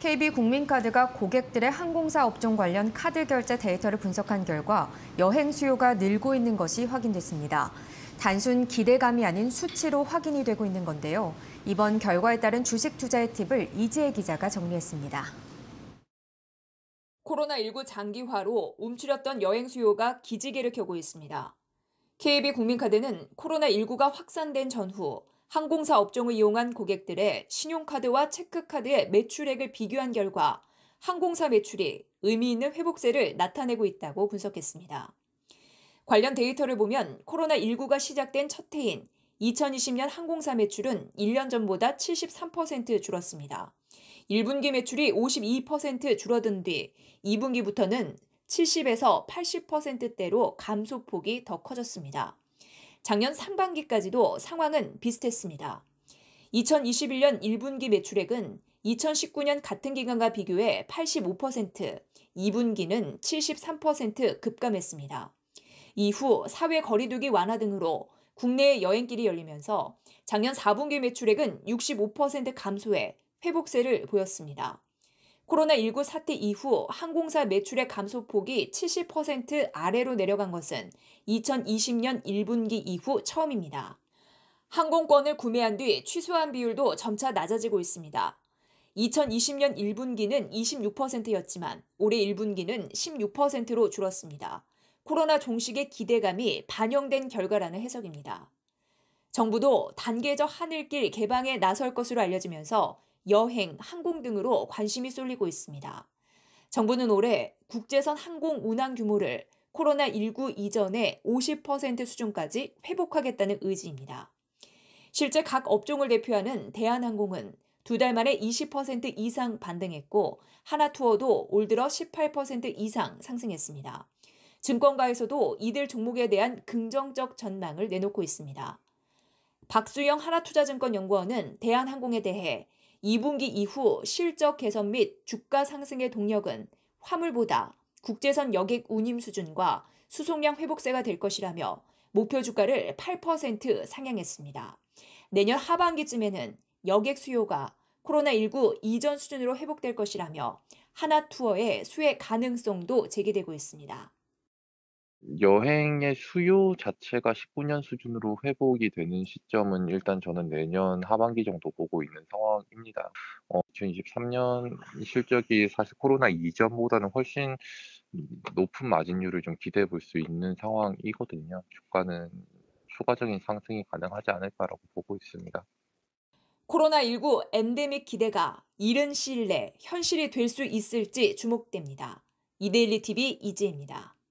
KB 국민카드가 고객들의 항공사 업종 관련 카드 결제 데이터를 분석한 결과 여행 수요가 늘고 있는 것이 확인됐습니다. 단순 기대감이 아닌 수치로 확인이 되고 있는 건데요. 이번 결과에 따른 주식 투자의 팁을 이재혜 기자가 정리했습니다. 코로나19 장기화로 움츠렸던 여행 수요가 기지개를 켜고 있습니다. KB 국민카드는 코로나19가 확산된 전후 항공사 업종을 이용한 고객들의 신용카드와 체크카드의 매출액을 비교한 결과 항공사 매출이 의미 있는 회복세를 나타내고 있다고 분석했습니다. 관련 데이터를 보면 코로나19가 시작된 첫 해인 2020년 항공사 매출은 1년 전보다 73% 줄었습니다. 1분기 매출이 52% 줄어든 뒤 2분기부터는 70에서 80%대로 감소폭이 더 커졌습니다. 작년 상반기까지도 상황은 비슷했습니다. 2021년 1분기 매출액은 2019년 같은 기간과 비교해 85%, 2분기는 73% 급감했습니다. 이후 사회 거리두기 완화 등으로 국내 여행길이 열리면서 작년 4분기 매출액은 65% 감소해 회복세를 보였습니다. 코로나19 사태 이후 항공사 매출의 감소폭이 70% 아래로 내려간 것은 2020년 1분기 이후 처음입니다. 항공권을 구매한 뒤 취소한 비율도 점차 낮아지고 있습니다. 2020년 1분기는 26%였지만 올해 1분기는 16%로 줄었습니다. 코로나 종식의 기대감이 반영된 결과라는 해석입니다. 정부도 단계적 하늘길 개방에 나설 것으로 알려지면서 여행, 항공 등으로 관심이 쏠리고 있습니다. 정부는 올해 국제선 항공 운항 규모를 코로나19 이전의 50% 수준까지 회복하겠다는 의지입니다. 실제 각 업종을 대표하는 대한항공은 두 달 만에 20% 이상 반등했고 하나투어도 올 들어 18% 이상 상승했습니다. 증권가에서도 이들 종목에 대한 긍정적 전망을 내놓고 있습니다. 박수영 하나투자증권 연구원은 대한항공에 대해 2분기 이후 실적 개선 및 주가 상승의 동력은 화물보다 국제선 여객 운임 수준과 수송량 회복세가 될 것이라며 목표 주가를 8% 상향했습니다. 내년 하반기쯤에는 여객 수요가 코로나19 이전 수준으로 회복될 것이라며 하나투어의 수혜 가능성도 제기되고 있습니다. 여행의 수요 자체가 19년 수준으로 회복이 되는 시점은 일단 저는 내년 하반기 정도 보고 있는 상황입니다. 어2023년 실적이 사실 코로나 이전보다는 훨씬 높은 마진율을 좀 기대해 볼 수 있는 상황이거든요. 주가는 추가적인 상승이 가능하지 않을까라고 보고 있습니다. 코로나19 엔데믹 기대가 이른 시일 내 현실이 될 수 있을지 주목됩니다. 이데일리 TV 이지혜입니다.